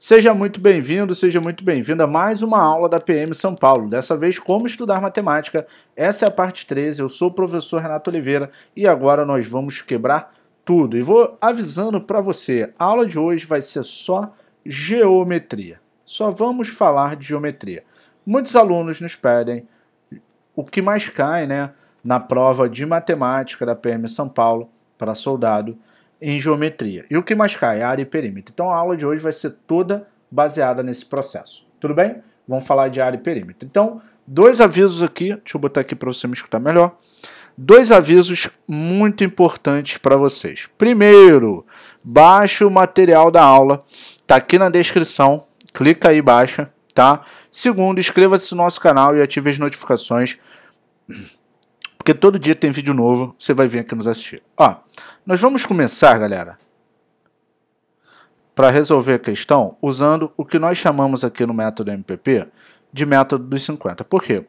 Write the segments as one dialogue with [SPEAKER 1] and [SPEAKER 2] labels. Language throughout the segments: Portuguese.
[SPEAKER 1] Seja muito bem-vindo, seja muito bem-vinda a mais uma aula da PM São Paulo. Dessa vez, como estudar matemática. Essa é a parte 13. Eu sou o professor Renato Oliveira e agora nós vamos quebrar tudo. E vou avisando para você, a aula de hoje vai ser só geometria. Só vamos falar de geometria. Muitos alunos nos pedem o que mais cai, né, na prova de matemática da PM São Paulo para soldado em geometria. E o que mais cai? É área e perímetro. Então a aula de hoje vai ser toda baseada nesse processo. Tudo bem? Vamos falar de área e perímetro. Então, dois avisos aqui. Deixa eu botar aqui para você me escutar melhor. Dois avisos muito importantes para vocês. Primeiro, baixe o material da aula. Está aqui na descrição. Clica aí, baixa. Tá? Segundo, inscreva-se no nosso canal e ative as notificações porque todo dia tem vídeo novo, você vai vir aqui nos assistir. Ó, nós vamos começar, galera, para resolver a questão usando o que nós chamamos aqui no método MPP de método dos 50. Por quê?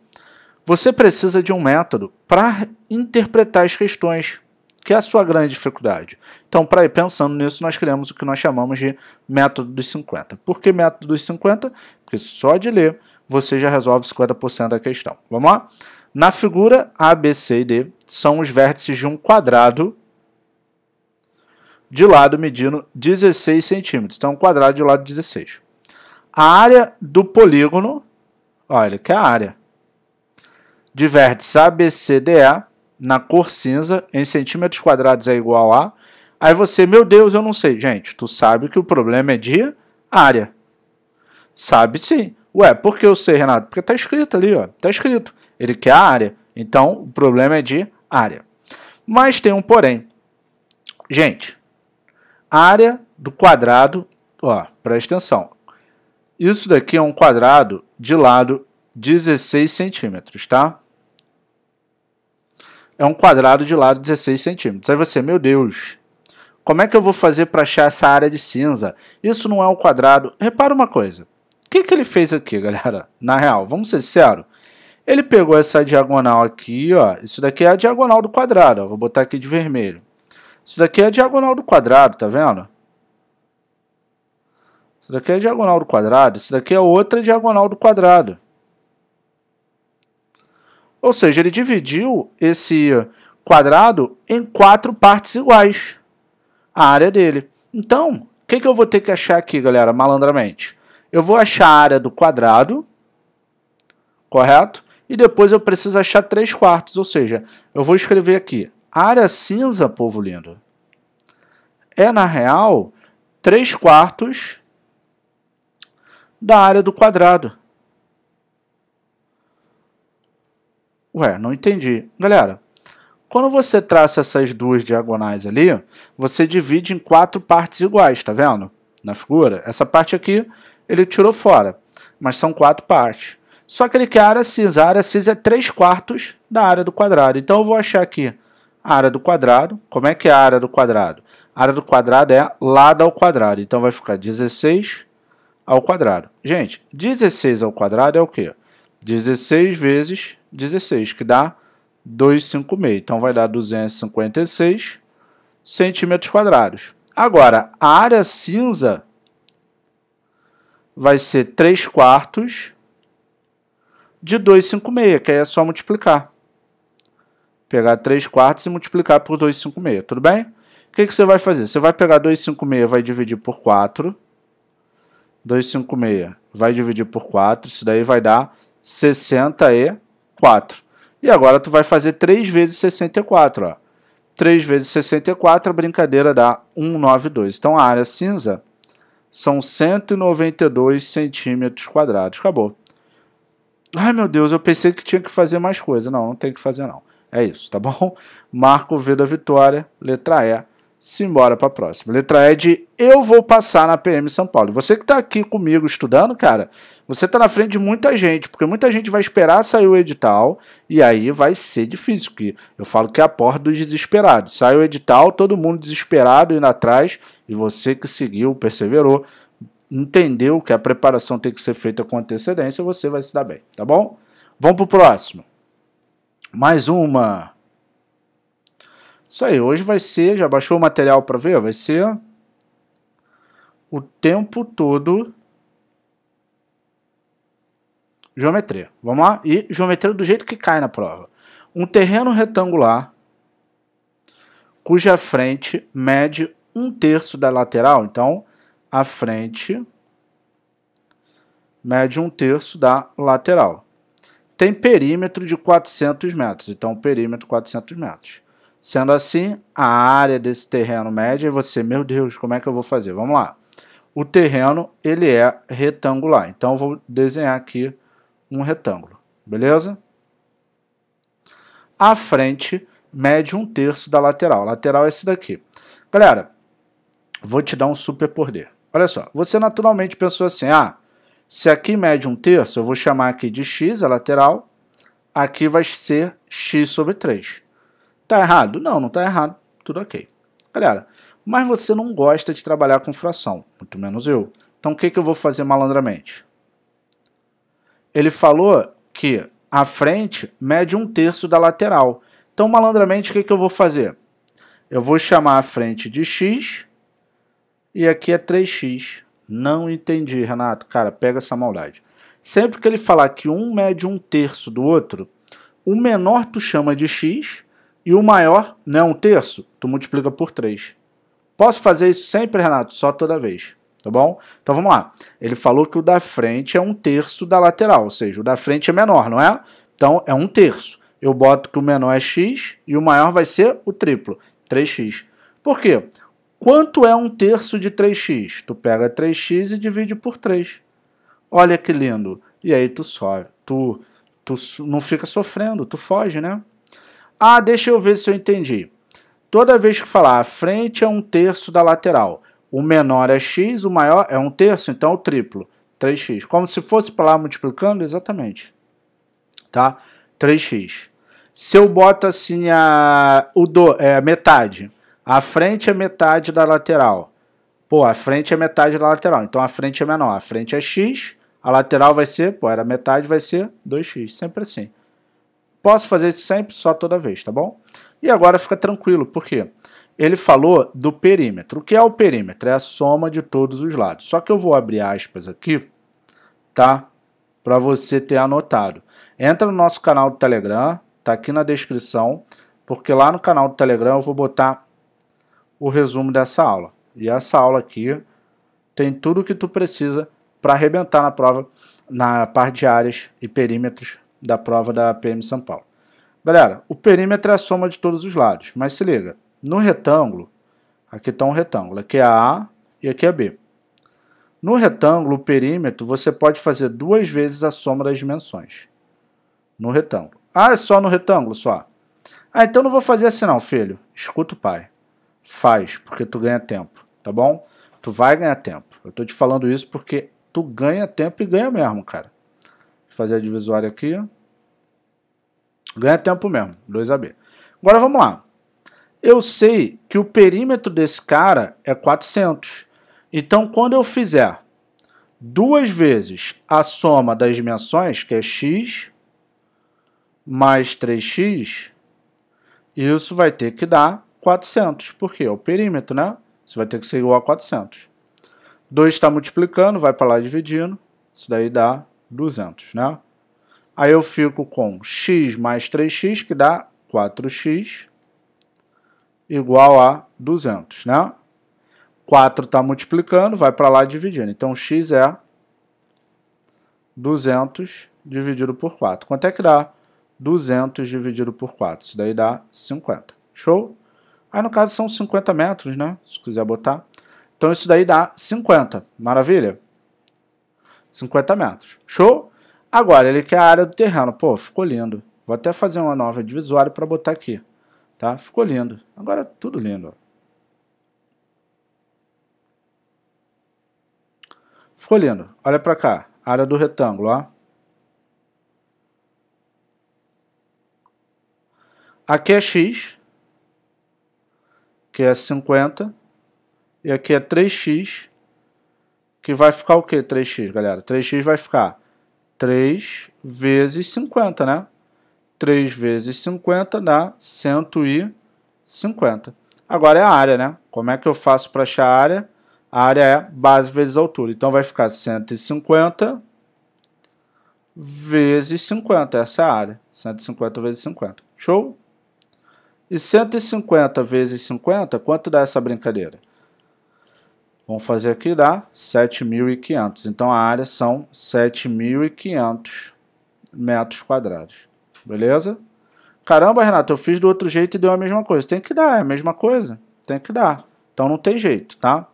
[SPEAKER 1] Você precisa de um método para interpretar as questões, que é a sua grande dificuldade. Então, para ir pensando nisso, nós criamos o que nós chamamos de método dos 50. Por que método dos 50? Porque só de ler você já resolve 50% da questão. Vamos lá? Na figura A, B, C e D são os vértices de um quadrado de lado medindo 16 centímetros. Então, um quadrado de lado 16. A área do polígono, olha que é a área, de vértice ABCDE na cor cinza em centímetros quadrados é igual a. Aí você, meu Deus, eu não sei. Gente, tu sabe que o problema é de área. Sabe sim. Ué, por que eu sei, Renato? Porque tá escrito ali, ó. Tá escrito ele quer a área. Então, o problema é de área. Mas tem um porém. Gente, área do quadrado, ó, presta atenção. Isso daqui é um quadrado de lado 16 centímetros, tá? É um quadrado de lado 16 centímetros. Aí você, meu Deus, como é que eu vou fazer para achar essa área de cinza? Isso não é um quadrado. Repara uma coisa. O que, que ele fez aqui, galera? Na real, vamos ser sinceros. Ele pegou essa diagonal aqui, ó. Isso daqui é a diagonal do quadrado, ó, Vou botar aqui de vermelho. Isso daqui é a diagonal do quadrado, tá vendo? Isso daqui é a diagonal do quadrado. Isso daqui é outra diagonal do quadrado. Ou seja, ele dividiu esse quadrado em quatro partes iguais. A área dele. Então, o que, que eu vou ter que achar aqui, galera, malandramente? Eu vou achar a área do quadrado, correto? e depois eu preciso achar 3 quartos, ou seja, eu vou escrever aqui, área cinza, povo lindo, é na real 3 quartos da área do quadrado. Ué, não entendi. Galera, quando você traça essas duas diagonais ali, você divide em quatro partes iguais, tá vendo? Na figura. Essa parte aqui, ele tirou fora, mas são quatro partes. Só que ele quer a área cinza, A área cinza é 3 quartos da área do quadrado. Então eu vou achar aqui a área do quadrado. Como é que é a área do quadrado? A área do quadrado é lado ao quadrado. Então vai ficar 16 ao quadrado. Gente, 16 ao quadrado é o quê? 16 vezes 16, que dá 256. Então vai dar 256 centímetros quadrados. Agora, a área cinza vai ser 3 quartos de 2,56, que aí é só multiplicar. Pegar 3 quartos e multiplicar por 2,56, tudo bem? O que, que você vai fazer? Você vai pegar 2,56, vai dividir por 4. 2,56 vai dividir por 4, isso daí vai dar 64. E agora você vai fazer 3 vezes 64, ó. 3 vezes 64, a brincadeira dá 192. Então a área cinza são 192 centímetros quadrados. Acabou. Ai meu Deus, eu pensei que tinha que fazer mais coisa. Não, não tem que fazer não. É isso, tá bom? Marco V da vitória, letra E. Simbora para a próxima. Letra E de Eu Vou Passar na PM São Paulo. Você que está aqui comigo estudando, cara, você está na frente de muita gente, porque muita gente vai esperar sair o edital e aí vai ser difícil. Que eu falo que é a porta dos desesperados. Sai o edital, todo mundo desesperado indo atrás e você que seguiu, perseverou, entendeu que a preparação tem que ser feita com antecedência, você vai se dar bem, tá bom? Vamos pro próximo. Mais uma. Isso aí, hoje vai ser, já baixou o material para ver? Vai ser o tempo todo geometria. Vamos lá? E geometria do jeito que cai na prova. Um terreno retangular cuja frente mede um terço da lateral, então à frente mede um terço da lateral. Tem perímetro de 400 metros, então perímetro 400 metros. Sendo assim, a área desse terreno média você, meu Deus, como é que eu vou fazer? Vamos lá. O terreno, ele é retangular, então vou desenhar aqui um retângulo, beleza? A frente mede um terço da lateral, a lateral é esse daqui. Galera, vou te dar um super poder. Olha só, você naturalmente pensou assim: ah, se aqui mede um terço, eu vou chamar aqui de x, a é lateral, aqui vai ser x sobre 3. Tá errado? Não, não tá errado, tudo ok. Galera, mas você não gosta de trabalhar com fração, muito menos eu. Então o que, que eu vou fazer malandramente? Ele falou que a frente mede um terço da lateral. Então malandramente o que, que eu vou fazer? Eu vou chamar a frente de x e aqui é 3x. Não entendi, Renato. Cara, pega essa maldade. Sempre que ele falar que um mede um terço do outro, o menor tu chama de x e o maior, né, um terço, tu multiplica por 3. Posso fazer isso sempre, Renato? Só toda vez, tá bom? Então vamos lá. Ele falou que o da frente é um terço da lateral, ou seja, o da frente é menor, não é? Então é um terço. Eu boto que o menor é x e o maior vai ser o triplo, 3x. Por quê? Quanto é um terço de 3x? Tu pega 3x e divide por 3. Olha que lindo. E aí tu sobe. Tu, tu não fica sofrendo, tu foge, né? Ah, deixa eu ver se eu entendi. Toda vez que falar a frente é um terço da lateral, o menor é x, o maior é um terço, então é o triplo, 3x. Como se fosse para lá multiplicando, exatamente. Tá? 3x. Se eu boto assim a, o do, é, metade, a frente é metade da lateral. Pô, a frente é metade da lateral, então a frente é menor. A frente é x, a lateral vai ser, pô, era metade, vai ser 2x, sempre assim. Posso fazer isso sempre, só toda vez, tá bom? E agora fica tranquilo, por quê? Ele falou do perímetro. O que é o perímetro? É a soma de todos os lados. Só que eu vou abrir aspas aqui, tá? Para você ter anotado. Entra no nosso canal do Telegram, tá aqui na descrição, porque lá no canal do Telegram eu vou botar o resumo dessa aula. E essa aula aqui tem tudo o que tu precisa para arrebentar na prova, na parte de áreas e perímetros da prova da PM São Paulo. Galera, o perímetro é a soma de todos os lados, mas se liga, no retângulo, aqui está um retângulo, aqui é A e aqui é B. No retângulo, o perímetro, você pode fazer duas vezes a soma das dimensões. No retângulo. Ah, é só no retângulo, só? Ah, então não vou fazer assim não, filho. Escuta o pai. Faz, porque tu ganha tempo, tá bom? Tu vai ganhar tempo. Eu tô te falando isso porque tu ganha tempo e ganha mesmo, cara. Vou fazer a divisória aqui. Ganha tempo mesmo, 2AB. Agora vamos lá. Eu sei que o perímetro desse cara é 400. Então, quando eu fizer duas vezes a soma das dimensões, que é x mais 3x, isso vai ter que dar 400, porque é o perímetro, né? Você vai ter que ser igual a 400. 2 está multiplicando, vai para lá dividindo. Isso daí dá 200, né? Aí eu fico com x mais 3x, que dá 4x, igual a 200, né? 4 está multiplicando, vai para lá dividindo. Então, x é 200 dividido por 4. Quanto é que dá 200 dividido por 4? Isso daí dá 50. Show? Aí no caso são 50 metros, né? Se quiser botar. Então isso daí dá 50. Maravilha? 50 metros. Show? Agora ele quer a área do terreno. Pô, ficou lindo. Vou até fazer uma nova divisória para botar aqui. Tá? Ficou lindo. Agora tudo lindo. Ficou lindo. Olha para cá. Área do retângulo, ó. Aqui é x, que é 50, e aqui é 3x, que vai ficar o que 3x, galera? 3x vai ficar 3 vezes 50, né? 3 vezes 50 dá 150. Agora é a área, né? Como é que eu faço para achar a área? A área é base vezes altura. Então vai ficar 150 vezes 50, essa é a área. 150 vezes 50. Show? E 150 vezes 50, quanto dá essa brincadeira? Vamos fazer aqui, dá 7.500. Então, a área são 7.500 metros quadrados. Beleza? Caramba, Renato, eu fiz do outro jeito e deu a mesma coisa. Tem que dar, é a mesma coisa. Tem que dar. Então, não tem jeito, tá?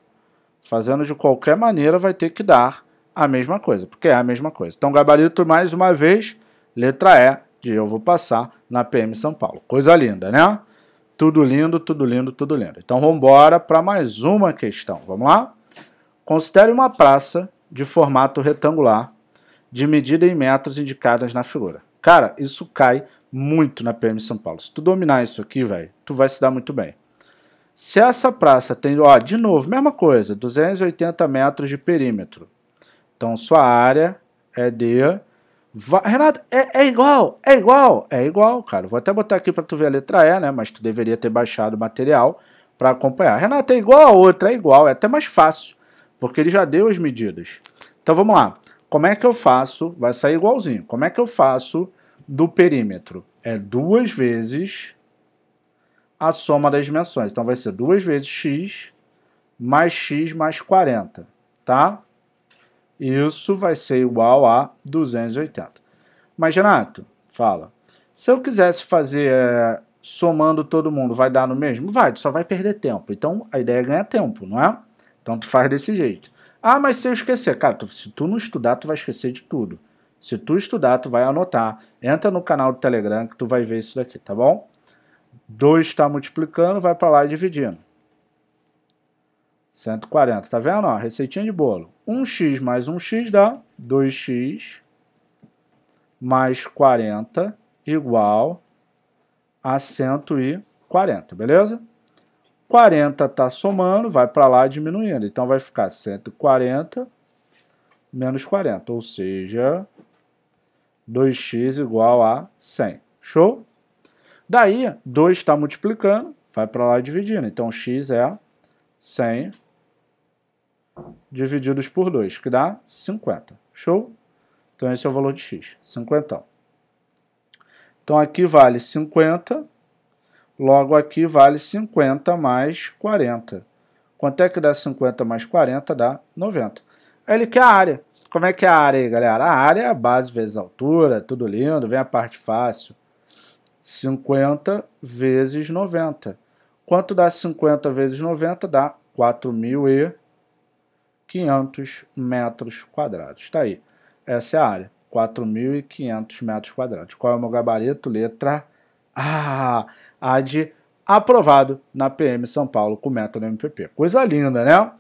[SPEAKER 1] Fazendo de qualquer maneira, vai ter que dar a mesma coisa, porque é a mesma coisa. Então, gabarito mais uma vez, letra E, eu vou passar na PM São Paulo. Coisa linda, né? Tudo lindo, tudo lindo, tudo lindo. Então vamos embora para mais uma questão. Vamos lá? Considere uma praça de formato retangular, de medida em metros indicadas na figura. Cara, isso cai muito na PM São Paulo. Se tu dominar isso aqui, velho, tu vai se dar muito bem. Se essa praça tem, ó, de novo, mesma coisa, 280 metros de perímetro. Então sua área é de Renato, é, é, igual, é igual, é igual, cara. Vou até botar aqui para tu ver a letra E, né? Mas tu deveria ter baixado o material para acompanhar. Renato, é igual a outra, é igual, é até mais fácil, porque ele já deu as medidas. Então vamos lá. Como é que eu faço? Vai sair igualzinho. Como é que eu faço do perímetro? É duas vezes a soma das dimensões. Então vai ser duas vezes x mais x mais 40, tá? Isso vai ser igual a 280. Mas, Renato, fala. Se eu quisesse fazer é, somando todo mundo, vai dar no mesmo? Vai, tu só vai perder tempo. Então, a ideia é ganhar tempo, não é? Então, tu faz desse jeito. Ah, mas se eu esquecer? Cara, tu, se tu não estudar, tu vai esquecer de tudo. Se tu estudar, tu vai anotar. Entra no canal do Telegram que tu vai ver isso daqui, tá bom? 2 está multiplicando, vai para lá e dividindo. 140, tá vendo? Ó, receitinha de bolo. 1x mais 1x dá 2x mais 40 igual a 140, beleza? 40 tá somando, vai para lá diminuindo. Então vai ficar 140 menos 40, ou seja, 2x igual a 100. Show? Daí, 2 está multiplicando, vai para lá dividindo. Então x é 100 divididos por 2, que dá 50. Show? Então esse é o valor de x, 50. Então aqui vale 50, logo aqui vale 50 mais 40. Quanto é que dá 50 mais 40? Dá 90. ele quer a área. Como é que é a área aí, galera? A área é a base vezes a altura, tudo lindo, vem a parte fácil. 50 vezes 90. Quanto dá 50 vezes 90? Dá 4.000 e... 500 metros quadrados. Está aí. Essa é a área. 4.500 metros quadrados. Qual é o meu gabarito? Letra A. A de aprovado na PM São Paulo com método MPP. Coisa linda, né?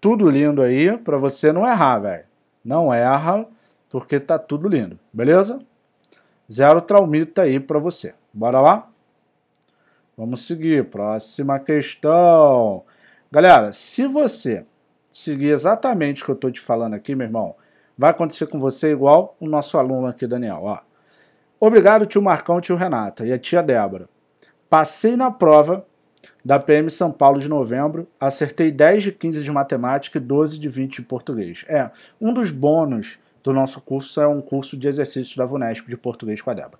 [SPEAKER 1] Tudo lindo aí para você não errar, velho. Não erra, porque tá tudo lindo, beleza? Zero traumita aí para você. Bora lá? Vamos seguir. Próxima questão. Galera, se você seguir exatamente o que eu estou te falando aqui, meu irmão, vai acontecer com você igual o nosso aluno aqui, Daniel. Ó. Obrigado, tio Marcão, tio Renata e a tia Débora. Passei na prova da PM São Paulo de novembro, acertei 10 de 15 de matemática e 12 de 20 de português. É, um dos bônus do nosso curso é um curso de exercícios da VUNESP de português com a Débora.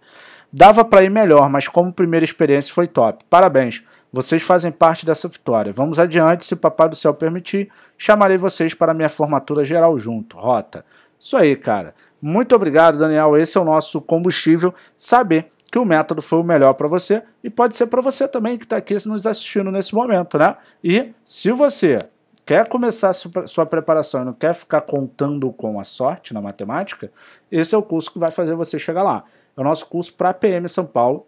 [SPEAKER 1] Dava para ir melhor, mas como primeira experiência foi top. Parabéns. Vocês fazem parte dessa vitória. Vamos adiante, se o Papai do Céu permitir, chamarei vocês para minha formatura geral junto. Rota. Isso aí, cara. Muito obrigado, Daniel. Esse é o nosso combustível. Saber que o método foi o melhor para você e pode ser para você também que está aqui nos assistindo nesse momento, né? E se você quer começar sua preparação e não quer ficar contando com a sorte na matemática, esse é o curso que vai fazer você chegar lá. É o nosso curso para PM São Paulo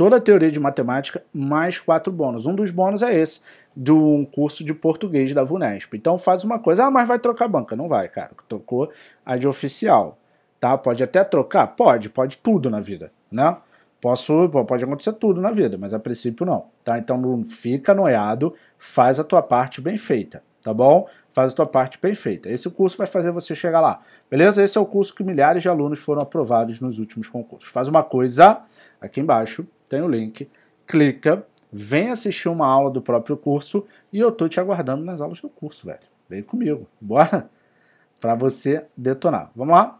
[SPEAKER 1] toda a teoria de matemática mais quatro bônus. Um dos bônus é esse, do curso de português da VUNESP. Então faz uma coisa, ah, mas vai trocar banca. Não vai, cara, trocou a de oficial, tá? Pode até trocar? Pode, pode tudo na vida, né? Posso, pode acontecer tudo na vida, mas a princípio não, tá? Então não fica noiado, faz a tua parte bem feita, tá bom? Faz a tua parte bem feita. Esse curso vai fazer você chegar lá, beleza? Esse é o curso que milhares de alunos foram aprovados nos últimos concursos. Faz uma coisa aqui embaixo, tem o link, clica, vem assistir uma aula do próprio curso e eu tô te aguardando nas aulas do curso, velho. Vem comigo, bora? Para você detonar. Vamos lá?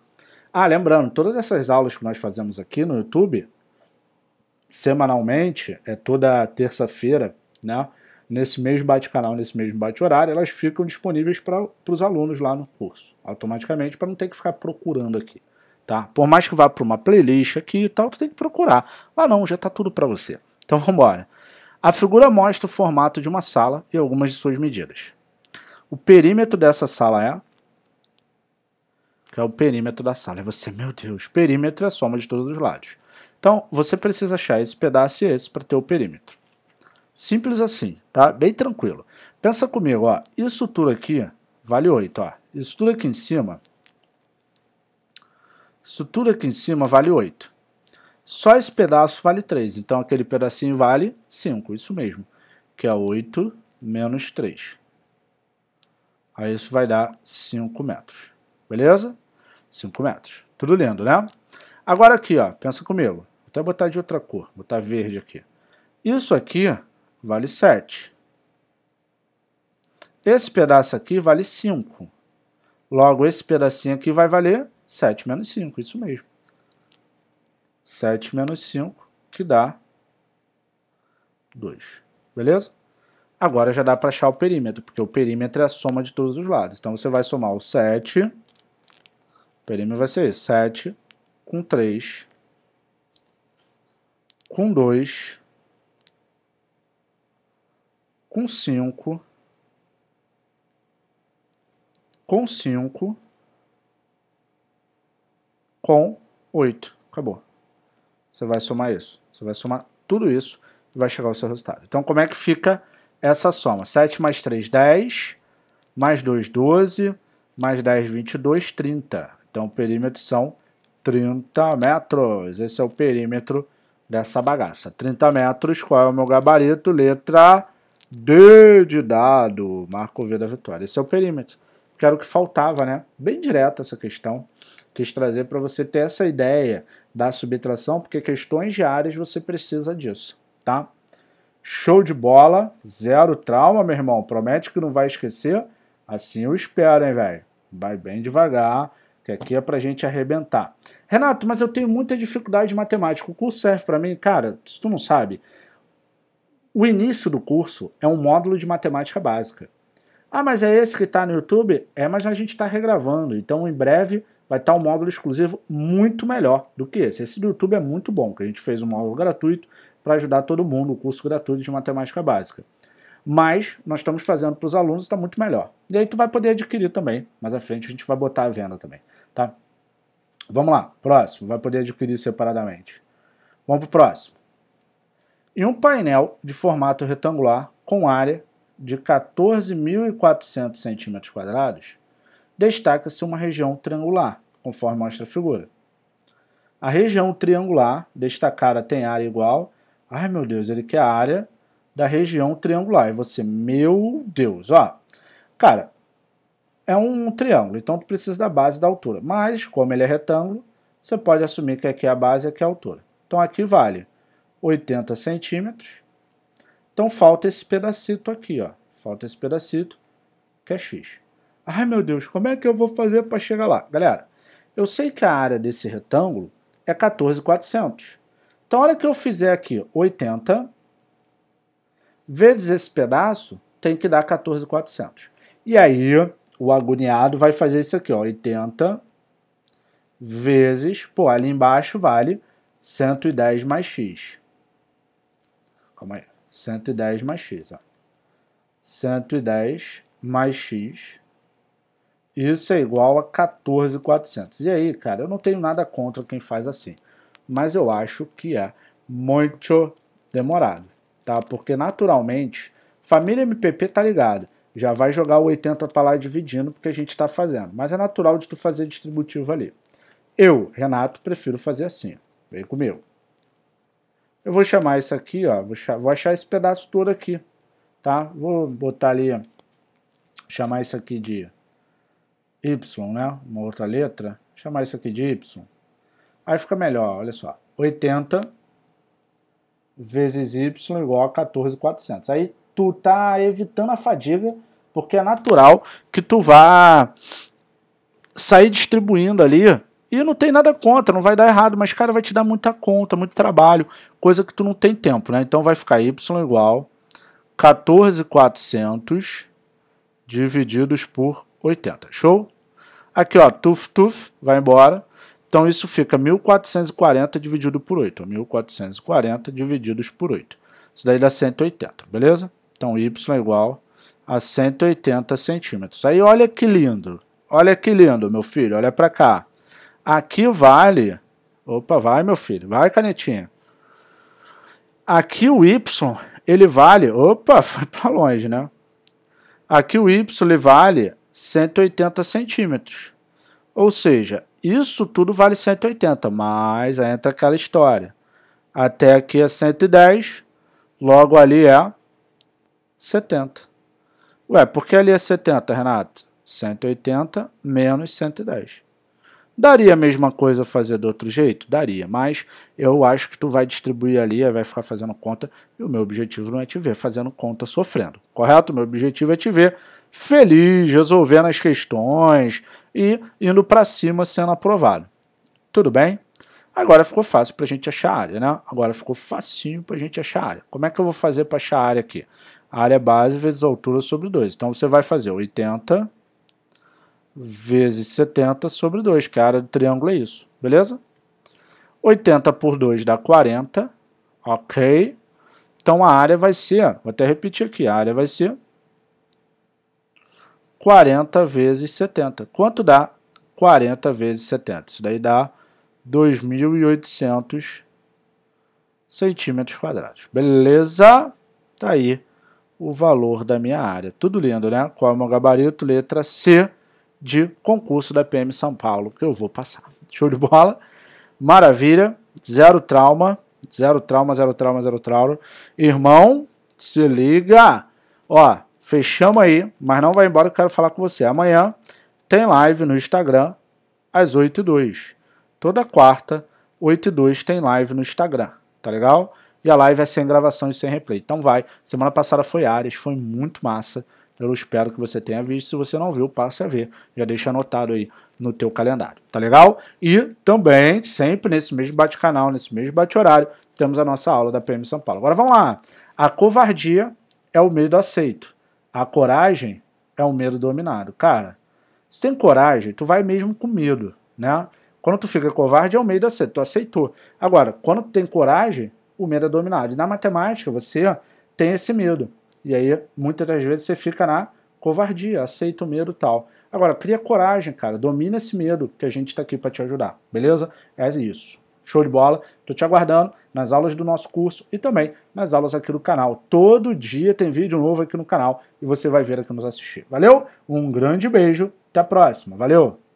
[SPEAKER 1] Ah, lembrando, todas essas aulas que nós fazemos aqui no YouTube, semanalmente, é toda terça-feira, né? nesse mesmo bate-canal, nesse mesmo bate-horário, elas ficam disponíveis para os alunos lá no curso, automaticamente, para não ter que ficar procurando aqui. Tá? Por mais que vá para uma playlist aqui e tal, tu tem que procurar. Lá não, já está tudo para você. Então vamos embora. A figura mostra o formato de uma sala e algumas de suas medidas. O perímetro dessa sala é que é o perímetro da sala. E você, meu Deus, perímetro é a soma de todos os lados. Então, você precisa achar esse pedaço e esse para ter o perímetro. Simples assim, tá? Bem tranquilo. Pensa comigo, ó, isso tudo aqui vale 8, ó. Isso tudo aqui em cima, isso tudo aqui em cima vale 8. Só esse pedaço vale 3, então aquele pedacinho vale 5, isso mesmo, que é 8 menos 3. Aí isso vai dar 5 metros, beleza? 5 metros. Tudo lindo, né? Agora aqui, ó, pensa comigo. Vou até botar de outra cor, botar verde aqui. Isso aqui vale 7. Esse pedaço aqui vale 5. Logo, esse pedacinho aqui vai valer 7 menos 5, isso mesmo. 7 menos 5, que dá 2. Beleza? Agora já dá para achar o perímetro, porque o perímetro é a soma de todos os lados. Então você vai somar o 7, o perímetro vai ser esse, 7 com 3, com 2, com 5, com 5, com 8. Acabou. Você vai somar isso. Você vai somar tudo isso e vai chegar ao seu resultado. Então, como é que fica essa soma? 7 mais 3, 10, mais 2, 12, mais 10, 22, 30. Então, o perímetro são 30 metros. Esse é o perímetro dessa bagaça. 30 metros, qual é o meu gabarito? Letra D de dado, marco V da vitória. Esse é o perímetro, que era o que faltava, né? Bem direta essa questão. Quis trazer para você ter essa ideia da subtração, porque questões de áreas você precisa disso, tá? Show de bola, zero trauma, meu irmão. Promete que não vai esquecer? Assim eu espero, hein, velho? Vai bem devagar, que aqui é pra gente arrebentar. Renato, mas eu tenho muita dificuldade de matemática. O curso serve para mim? Cara, se tu não sabe, o início do curso é um módulo de matemática básica. Ah, mas é esse que está no YouTube? É, mas a gente está regravando, então em breve vai estar tá um módulo exclusivo muito melhor do que esse. Esse do YouTube é muito bom, que a gente fez um módulo gratuito para ajudar todo mundo, o um curso gratuito de matemática básica. Mas nós estamos fazendo para os alunos, está muito melhor. E aí tu vai poder adquirir também, mais à frente a gente vai botar à venda também, tá? Vamos lá, próximo, vai poder adquirir separadamente. Vamos para o próximo e um painel de formato retangular com área de 14.400 cm destaca-se uma região triangular, conforme mostra a figura. A região triangular destacada tem área igual. Ai meu Deus, ele quer a área da região triangular. E você, meu Deus, ó. Cara, é um triângulo, então tu precisa da base da altura. Mas, como ele é retângulo, você pode assumir que aqui é, é a base e aqui é a altura. Então aqui vale 80 centímetros. Então falta esse pedacito aqui, ó. Falta esse pedacito, que é x. Ai meu Deus, como é que eu vou fazer para chegar lá? Galera, eu sei que a área desse retângulo é 14,400. Então a hora que eu fizer aqui 80 vezes esse pedaço, tem que dar 14,400. E aí o agoniado vai fazer isso aqui, ó, 80 vezes, pô, ali embaixo vale 110 mais x. Calma aí. 110 mais x. Ó. 110 mais x. Isso é igual a 14,400. E aí, cara, eu não tenho nada contra quem faz assim. Mas eu acho que é muito demorado, tá? Porque naturalmente, família MPP tá ligado. Já vai jogar o 80 para lá dividindo porque a gente está fazendo. Mas é natural de tu fazer distributivo ali. Eu, Renato, prefiro fazer assim. Vem comigo. Eu vou chamar isso aqui, ó, vou, vou achar esse pedaço todo aqui, tá? Vou botar ali, chamar isso aqui de Y, né? Uma outra letra, chamar isso aqui de Y. Aí fica melhor, olha só, 80 vezes Y igual a 14,400. Aí tu tá evitando a fadiga, porque é natural que tu vá sair distribuindo ali e não tem nada contra, não vai dar errado, mas, cara, vai te dar muita conta, muito trabalho, coisa que tu não tem tempo, né? Então vai ficar Y igual 14,400 divididos por 80. Show? Aqui, ó, tuf, tuf, vai embora. Então isso fica 1440 dividido por 8. 1440 divididos por 8. Isso daí dá 180, beleza? Então Y é igual a 180 centímetros. Aí olha que lindo. Olha que lindo, meu filho. Olha para cá. Aqui vale. Opa, vai, meu filho. Vai, canetinha. Aqui o Y, ele vale. Opa, foi para longe, né? Aqui o Y ele vale 180 centímetros. Ou seja, isso tudo vale 180, mas aí entra aquela história. Até aqui é 110, logo ali é 70. Ué, por que ali é 70, Renato? 180 menos 110. Daria a mesma coisa fazer do outro jeito? Daria, mas eu acho que tu vai distribuir ali, vai ficar fazendo conta, e o meu objetivo não é te ver fazendo conta sofrendo, correto? meu objetivo é te ver feliz, resolvendo as questões e indo para cima sendo aprovado. Tudo bem? Agora ficou fácil para a gente achar a área, né? Agora ficou facinho para a gente achar a área. Como é que eu vou fazer para achar a área aqui? A área é base vezes a altura sobre 2. Então você vai fazer 80 vezes 70 sobre 2, que a área do triângulo é isso, beleza? 80 por 2 dá 40, ok? Então a área vai ser, vou até repetir aqui, a área vai ser 40 vezes 70. Quanto dá 40 vezes 70? Isso daí dá 2.800 centímetros quadrados. Beleza? Tá aí o valor da minha área. Tudo lindo, né? Qual é o meu gabarito? Letra C de concurso da PM São Paulo, que eu vou passar. Show de bola, maravilha, zero trauma, zero trauma, zero trauma, zero trauma. Irmão, se liga, ó, fechamos aí, mas não vai embora, eu quero falar com você. Amanhã tem live no Instagram às 8 e 2. Toda quarta, 8 e 2 tem live no Instagram, tá legal? E a live é sem gravação e sem replay. Então vai. Semana passada foi Ares, foi muito massa. Eu espero que você tenha visto. Se você não viu, passe a ver. Já deixa anotado aí no teu calendário, tá legal? E também, sempre nesse mesmo bate-canal, nesse mesmo bate-horário, temos a nossa aula da PM São Paulo. Agora vamos lá. A covardia é o medo aceito. A coragem é o medo dominado. Cara, se tem coragem, tu vai mesmo com medo, né? Quando tu fica covarde, é o medo aceito, tu aceitou. Agora, quando tu tem coragem, o medo é dominado. E na matemática, você tem esse medo. E aí, muitas das vezes, você fica na covardia, aceita o medo e tal. Agora, cria coragem, cara. Domina esse medo que a gente está aqui para te ajudar, beleza? É isso. Show de bola. Tô te aguardando nas aulas do nosso curso e também nas aulas aqui do canal. Todo dia tem vídeo novo aqui no canal e você vai ver aqui nos assistir. Valeu? Um grande beijo. Até a próxima. Valeu!